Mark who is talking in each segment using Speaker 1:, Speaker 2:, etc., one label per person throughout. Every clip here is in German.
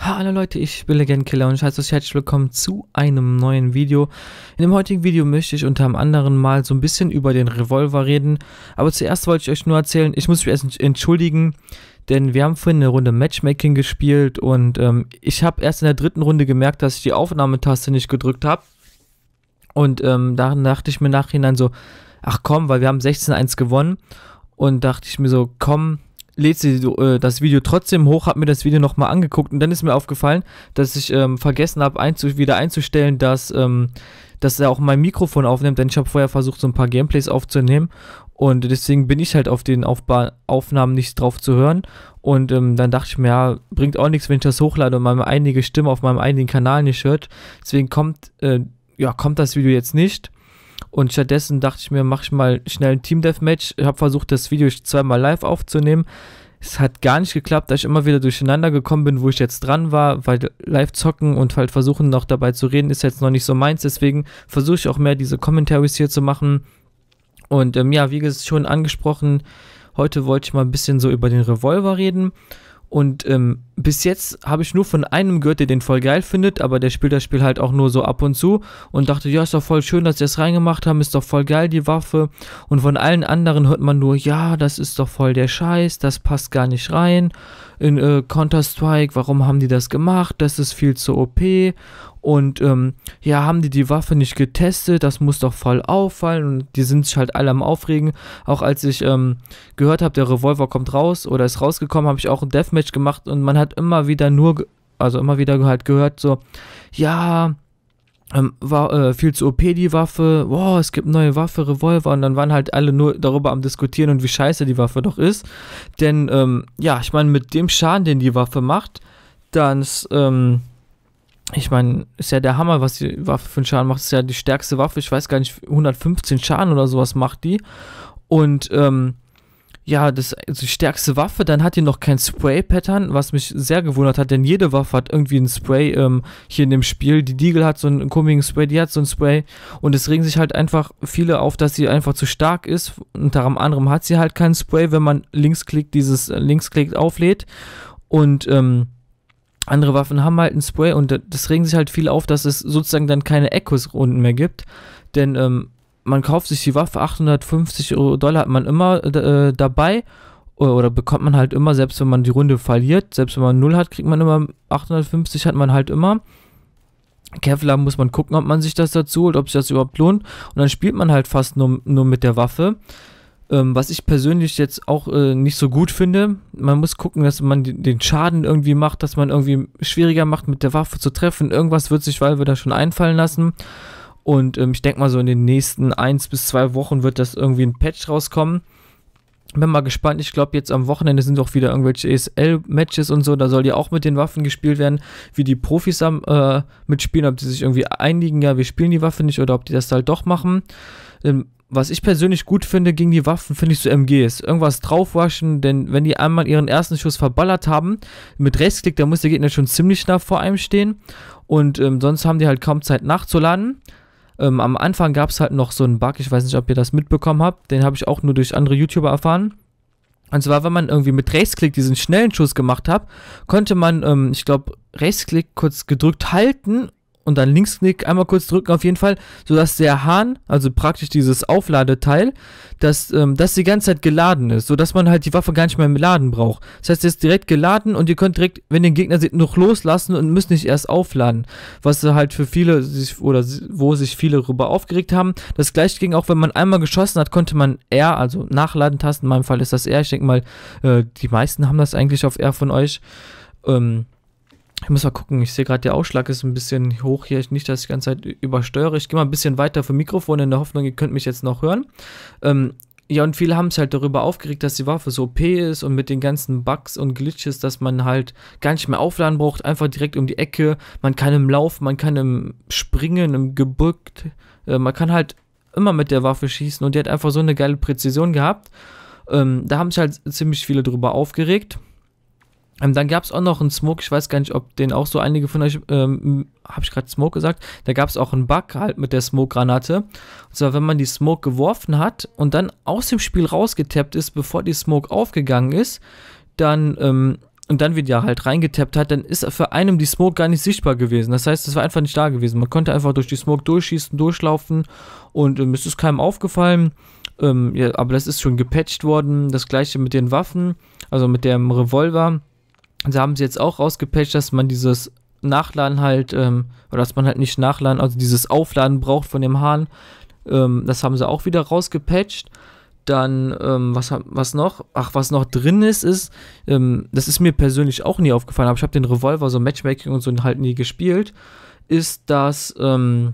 Speaker 1: Hallo Leute, ich bin Legendkiller und ich heiße euch herzlich willkommen zu einem neuen Video. In dem heutigen Video möchte ich unter anderem mal so ein bisschen über den Revolver reden, aber zuerst wollte ich euch nur erzählen, ich muss mich erst entschuldigen, denn wir haben vorhin eine Runde Matchmaking gespielt und ähm, ich habe erst in der dritten Runde gemerkt, dass ich die Aufnahmetaste nicht gedrückt habe und ähm, da dachte ich mir nachhinein so, ach komm, weil wir haben 16-1 gewonnen und dachte ich mir so, komm, lädt sie äh, das Video trotzdem hoch, habe mir das Video nochmal angeguckt und dann ist mir aufgefallen, dass ich ähm, vergessen habe, einzu wieder einzustellen, dass, ähm, dass er auch mein Mikrofon aufnimmt, denn ich habe vorher versucht, so ein paar Gameplays aufzunehmen und deswegen bin ich halt auf den Aufba Aufnahmen nicht drauf zu hören und ähm, dann dachte ich mir, ja, bringt auch nichts, wenn ich das hochlade und meine einige Stimme auf meinem eigenen Kanal nicht hört, deswegen kommt, äh, ja, kommt das Video jetzt nicht und stattdessen dachte ich mir, mach ich mal schnell ein Team Deathmatch. Ich habe versucht, das Video zweimal live aufzunehmen. Es hat gar nicht geklappt, da ich immer wieder durcheinander gekommen bin, wo ich jetzt dran war, weil live zocken und halt versuchen noch dabei zu reden ist jetzt noch nicht so meins. Deswegen versuche ich auch mehr diese Commentaries hier zu machen. Und ähm, ja, wie gesagt, schon angesprochen, heute wollte ich mal ein bisschen so über den Revolver reden. Und ähm, bis jetzt habe ich nur von einem gehört, der den voll geil findet, aber der spielt das Spiel halt auch nur so ab und zu und dachte, ja, ist doch voll schön, dass sie das reingemacht haben, ist doch voll geil, die Waffe. Und von allen anderen hört man nur, ja, das ist doch voll der Scheiß, das passt gar nicht rein. In äh, Counter-Strike, warum haben die das gemacht? Das ist viel zu OP. Und ähm, ja, haben die die Waffe nicht getestet, das muss doch voll auffallen. Und die sind sich halt alle am Aufregen. Auch als ich ähm, gehört habe, der Revolver kommt raus oder ist rausgekommen, habe ich auch ein Deathmatch gemacht und man hat hat immer wieder nur, also immer wieder halt gehört, so, ja, ähm, war äh, viel zu OP die Waffe, wow, es gibt neue Waffe, Revolver und dann waren halt alle nur darüber am diskutieren und wie scheiße die Waffe doch ist. Denn ähm, ja, ich meine, mit dem Schaden, den die Waffe macht, dann ist, ähm, ich meine, ist ja der Hammer, was die Waffe für einen Schaden macht, ist ja die stärkste Waffe, ich weiß gar nicht, 115 Schaden oder sowas macht die. Und ähm, ja, das also die stärkste Waffe, dann hat die noch kein Spray-Pattern, was mich sehr gewundert hat, denn jede Waffe hat irgendwie ein Spray ähm, hier in dem Spiel. Die Deagle hat so einen komischen Spray, die hat so einen Spray und es regen sich halt einfach viele auf, dass sie einfach zu stark ist. Unter anderem hat sie halt keinen Spray, wenn man linksklickt, dieses äh, linksklickt auflädt und ähm, andere Waffen haben halt einen Spray und das regen sich halt viele auf, dass es sozusagen dann keine Echos-Runden mehr gibt, denn ähm, man kauft sich die Waffe, 850 Dollar hat man immer äh, dabei oder bekommt man halt immer, selbst wenn man die Runde verliert, selbst wenn man 0 hat, kriegt man immer 850, hat man halt immer. Kevlar muss man gucken, ob man sich das dazu holt, ob sich das überhaupt lohnt. Und dann spielt man halt fast nur, nur mit der Waffe. Ähm, was ich persönlich jetzt auch äh, nicht so gut finde. Man muss gucken, dass man den Schaden irgendwie macht, dass man irgendwie schwieriger macht, mit der Waffe zu treffen. Irgendwas wird sich Valve da schon einfallen lassen. Und ähm, ich denke mal, so in den nächsten eins bis zwei Wochen wird das irgendwie ein Patch rauskommen. Bin mal gespannt. Ich glaube, jetzt am Wochenende sind auch wieder irgendwelche ESL-Matches und so. Da soll ja auch mit den Waffen gespielt werden, wie die Profis am, äh, mitspielen, ob die sich irgendwie einigen, ja, wir spielen die Waffe nicht oder ob die das halt doch machen. Ähm, was ich persönlich gut finde gegen die Waffen, finde ich so MGs. Irgendwas draufwaschen, denn wenn die einmal ihren ersten Schuss verballert haben, mit Rechtsklick, dann muss der Gegner schon ziemlich nah vor einem stehen. Und ähm, sonst haben die halt kaum Zeit nachzuladen. Ähm, am Anfang gab es halt noch so einen Bug, ich weiß nicht, ob ihr das mitbekommen habt, den habe ich auch nur durch andere YouTuber erfahren. Und zwar, wenn man irgendwie mit Rechtsklick diesen schnellen Schuss gemacht hat, konnte man, ähm, ich glaube, Rechtsklick kurz gedrückt halten und dann Linksknick einmal kurz drücken auf jeden Fall, sodass der Hahn, also praktisch dieses Aufladeteil, dass ähm, das die ganze Zeit geladen ist, sodass man halt die Waffe gar nicht mehr im Laden braucht. Das heißt, der ist direkt geladen und ihr könnt direkt, wenn ihr den Gegner seht, noch loslassen und müsst nicht erst aufladen. Was halt für viele sich, oder wo sich viele darüber aufgeregt haben. Das gleiche ging auch, wenn man einmal geschossen hat, konnte man R, also Nachladen-Tasten, in meinem Fall ist das R, ich denke mal, äh, die meisten haben das eigentlich auf R von euch. Ähm, ich muss mal gucken, ich sehe gerade, der Ausschlag ist ein bisschen hoch hier. Nicht, dass ich die ganze Zeit übersteuere. Ich gehe mal ein bisschen weiter vom Mikrofon in der Hoffnung, ihr könnt mich jetzt noch hören. Ähm, ja, und viele haben es halt darüber aufgeregt, dass die Waffe so OP ist und mit den ganzen Bugs und Glitches, dass man halt gar nicht mehr aufladen braucht, einfach direkt um die Ecke. Man kann im Laufen, man kann im Springen, im Gebückt, äh, man kann halt immer mit der Waffe schießen und die hat einfach so eine geile Präzision gehabt. Ähm, da haben sich halt ziemlich viele drüber aufgeregt. Ähm, dann gab es auch noch einen Smoke, ich weiß gar nicht, ob den auch so einige von euch, ähm, habe ich gerade Smoke gesagt, da gab es auch einen Bug halt mit der Smoke-Granate. Und zwar, wenn man die Smoke geworfen hat und dann aus dem Spiel rausgetappt ist, bevor die Smoke aufgegangen ist, dann, ähm, und dann wieder halt reingetappt hat, dann ist für einem die Smoke gar nicht sichtbar gewesen. Das heißt, es war einfach nicht da gewesen. Man konnte einfach durch die Smoke durchschießen, durchlaufen und ähm, es ist keinem aufgefallen. Ähm, ja, aber das ist schon gepatcht worden. Das gleiche mit den Waffen, also mit dem Revolver da haben sie jetzt auch rausgepatcht, dass man dieses Nachladen halt, ähm, oder dass man halt nicht nachladen, also dieses Aufladen braucht von dem Hahn. Ähm, das haben sie auch wieder rausgepatcht. Dann, ähm, was, was noch? Ach, was noch drin ist, ist, ähm, das ist mir persönlich auch nie aufgefallen, aber ich habe den Revolver, so Matchmaking und so halt nie gespielt, ist, dass, ähm,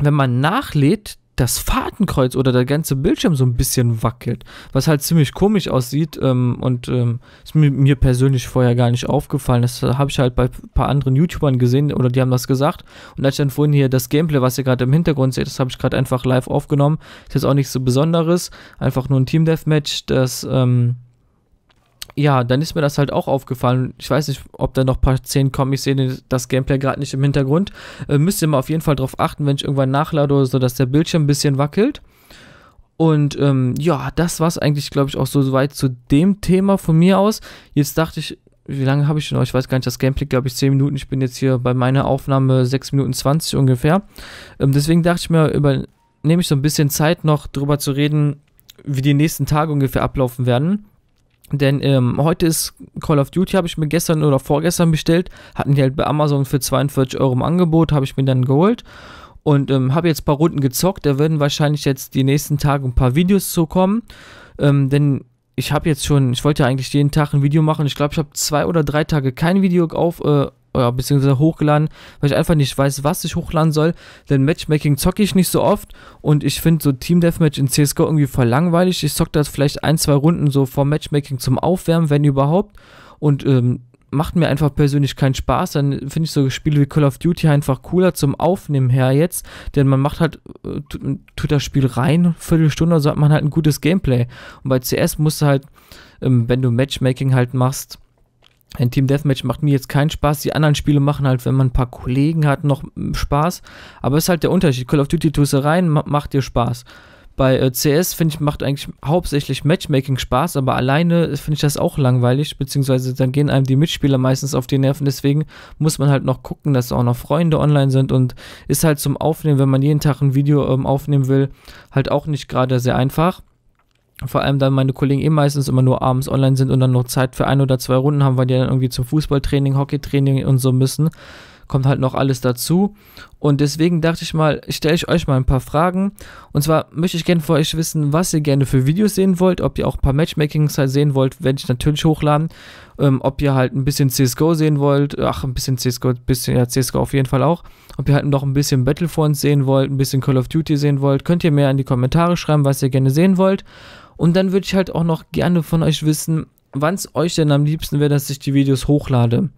Speaker 1: wenn man nachlädt, das Fahrtenkreuz oder der ganze Bildschirm so ein bisschen wackelt, was halt ziemlich komisch aussieht ähm, und ähm, ist mir, mir, persönlich vorher gar nicht aufgefallen. Das äh, habe ich halt bei ein paar anderen YouTubern gesehen oder die haben das gesagt. Und als ich dann vorhin hier das Gameplay, was ihr gerade im Hintergrund seht, das habe ich gerade einfach live aufgenommen. Ist jetzt auch nichts so Besonderes, einfach nur ein Team Deathmatch, das ähm, ja, dann ist mir das halt auch aufgefallen. Ich weiß nicht, ob da noch ein paar 10 kommen. Ich sehe das Gameplay gerade nicht im Hintergrund. Äh, müsst ihr mal auf jeden Fall drauf achten, wenn ich irgendwann nachlade oder so, dass der Bildschirm ein bisschen wackelt. Und ähm, ja, das war es eigentlich, glaube ich, auch so weit zu dem Thema von mir aus. Jetzt dachte ich, wie lange habe ich denn noch? Ich weiß gar nicht, das Gameplay, glaube ich, 10 Minuten. Ich bin jetzt hier bei meiner Aufnahme 6 Minuten 20 ungefähr. Ähm, deswegen dachte ich mir, nehme ich so ein bisschen Zeit noch drüber zu reden, wie die nächsten Tage ungefähr ablaufen werden. Denn ähm, heute ist Call of Duty, habe ich mir gestern oder vorgestern bestellt. Hatten die halt bei Amazon für 42 Euro im Angebot, habe ich mir dann geholt. Und ähm, habe jetzt ein paar Runden gezockt. Da werden wahrscheinlich jetzt die nächsten Tage ein paar Videos zukommen. Ähm, denn ich habe jetzt schon, ich wollte ja eigentlich jeden Tag ein Video machen. Ich glaube, ich habe zwei oder drei Tage kein Video auf, äh, oder beziehungsweise hochgeladen, weil ich einfach nicht weiß, was ich hochladen soll. Denn Matchmaking zocke ich nicht so oft und ich finde so Team Deathmatch in CSGO irgendwie voll langweilig. Ich zocke das vielleicht ein, zwei Runden so vor Matchmaking zum Aufwärmen, wenn überhaupt. Und ähm, macht mir einfach persönlich keinen Spaß. Dann finde ich so Spiele wie Call of Duty einfach cooler zum Aufnehmen her jetzt, denn man macht halt, äh, tut das Spiel rein, Viertelstunde, so hat man halt ein gutes Gameplay. Und bei CS musst du halt, ähm, wenn du Matchmaking halt machst, ein Team Deathmatch macht mir jetzt keinen Spaß. Die anderen Spiele machen halt, wenn man ein paar Kollegen hat, noch hm, Spaß. Aber es ist halt der Unterschied. Call of Duty tust du rein, macht dir Spaß. Bei äh, CS, finde ich, macht eigentlich hauptsächlich Matchmaking Spaß, aber alleine finde ich das auch langweilig, beziehungsweise dann gehen einem die Mitspieler meistens auf die Nerven. Deswegen muss man halt noch gucken, dass auch noch Freunde online sind und ist halt zum Aufnehmen, wenn man jeden Tag ein Video ähm, aufnehmen will, halt auch nicht gerade sehr einfach vor allem dann meine Kollegen eh meistens immer nur abends online sind und dann noch Zeit für ein oder zwei Runden haben, weil die dann irgendwie zum Fußballtraining, Hockeytraining und so müssen, kommt halt noch alles dazu. Und deswegen dachte ich mal, stelle ich euch mal ein paar Fragen. Und zwar möchte ich gerne von euch wissen, was ihr gerne für Videos sehen wollt, ob ihr auch ein paar Matchmakings halt sehen wollt, werde ich natürlich hochladen. Ähm, ob ihr halt ein bisschen CSGO sehen wollt, ach, ein bisschen CSGO, ein bisschen, ja, CSGO auf jeden Fall auch. Ob ihr halt noch ein bisschen Battlefront sehen wollt, ein bisschen Call of Duty sehen wollt, könnt ihr mir in die Kommentare schreiben, was ihr gerne sehen wollt. Und dann würde ich halt auch noch gerne von euch wissen, wann es euch denn am liebsten wäre, dass ich die Videos hochlade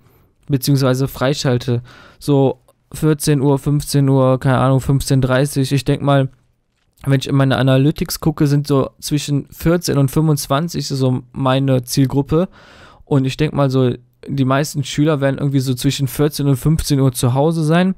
Speaker 1: beziehungsweise freischalte. So 14 Uhr, 15 Uhr, keine Ahnung, 15.30 Uhr. Ich denke mal, wenn ich in meine Analytics gucke, sind so zwischen 14 und 25 so meine Zielgruppe. Und ich denke mal so, die meisten Schüler werden irgendwie so zwischen 14 und 15 Uhr zu Hause sein.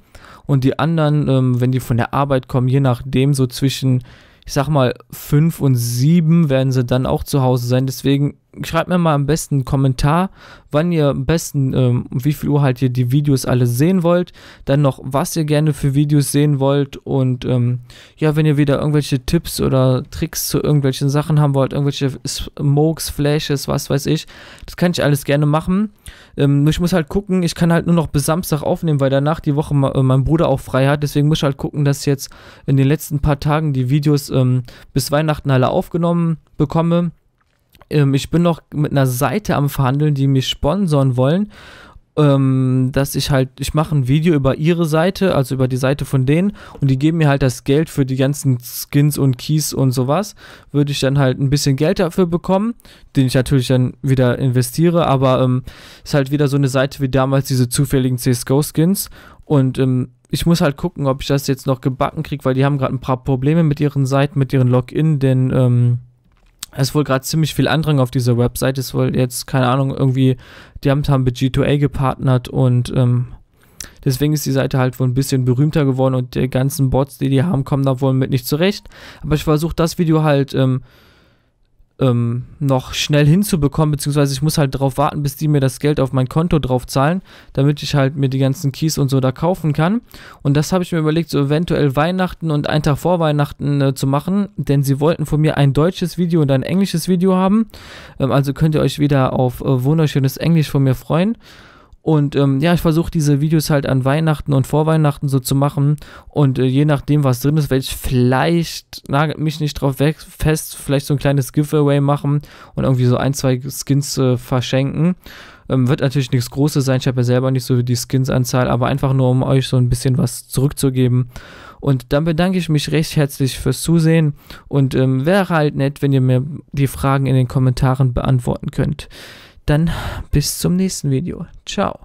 Speaker 1: Und die anderen, ähm, wenn die von der Arbeit kommen, je nachdem, so zwischen, ich sag mal, 5 und 7 werden sie dann auch zu Hause sein. Deswegen schreibt mir mal am besten einen Kommentar, wann ihr am besten, ähm, wie viel Uhr halt ihr die Videos alle sehen wollt, dann noch, was ihr gerne für Videos sehen wollt und ähm, ja, wenn ihr wieder irgendwelche Tipps oder Tricks zu irgendwelchen Sachen haben wollt, irgendwelche Smokes, Flashes, was weiß ich, das kann ich alles gerne machen. Ähm, ich muss halt gucken, ich kann halt nur noch bis Samstag aufnehmen, weil danach die Woche äh, mein Bruder auch frei hat, deswegen muss ich halt gucken, dass ich jetzt in den letzten paar Tagen die Videos ähm, bis Weihnachten alle aufgenommen bekomme. Ähm, ich bin noch mit einer Seite am Verhandeln, die mich sponsoren wollen. Ähm, dass ich halt, ich mache ein Video über ihre Seite, also über die Seite von denen und die geben mir halt das Geld für die ganzen Skins und Keys und sowas, würde ich dann halt ein bisschen Geld dafür bekommen, den ich natürlich dann wieder investiere, aber ähm, ist halt wieder so eine Seite wie damals diese zufälligen CSGO-Skins und ähm, ich muss halt gucken, ob ich das jetzt noch gebacken kriege, weil die haben gerade ein paar Probleme mit ihren Seiten, mit ihren Login, denn ähm, ist wohl gerade ziemlich viel Andrang auf dieser Website. Ist wohl jetzt, keine Ahnung, irgendwie, die haben, haben mit G2A gepartnert und ähm, deswegen ist die Seite halt wohl ein bisschen berühmter geworden und die ganzen Bots, die die haben, kommen da wohl mit nicht zurecht. Aber ich versuche das Video halt ähm, ähm, noch schnell hinzubekommen, beziehungsweise ich muss halt darauf warten, bis die mir das Geld auf mein Konto drauf zahlen, damit ich halt mir die ganzen Keys und so da kaufen kann. Und das habe ich mir überlegt, so eventuell Weihnachten und einen Tag vor Weihnachten äh, zu machen, denn sie wollten von mir ein deutsches Video und ein englisches Video haben. Ähm, also könnt ihr euch wieder auf äh, wunderschönes Englisch von mir freuen. Und ähm, ja, ich versuche diese Videos halt an Weihnachten und Vorweihnachten so zu machen. Und äh, je nachdem, was drin ist, werde ich vielleicht, nagelt mich nicht drauf weg, fest, vielleicht so ein kleines Giveaway machen und irgendwie so ein, zwei Skins äh, verschenken. Ähm, wird natürlich nichts Großes sein, ich habe ja selber nicht so die Skins-Anzahl, aber einfach nur, um euch so ein bisschen was zurückzugeben. Und dann bedanke ich mich recht herzlich fürs Zusehen und ähm, wäre halt nett, wenn ihr mir die Fragen in den Kommentaren beantworten könnt. Dann bis zum nächsten Video. Ciao.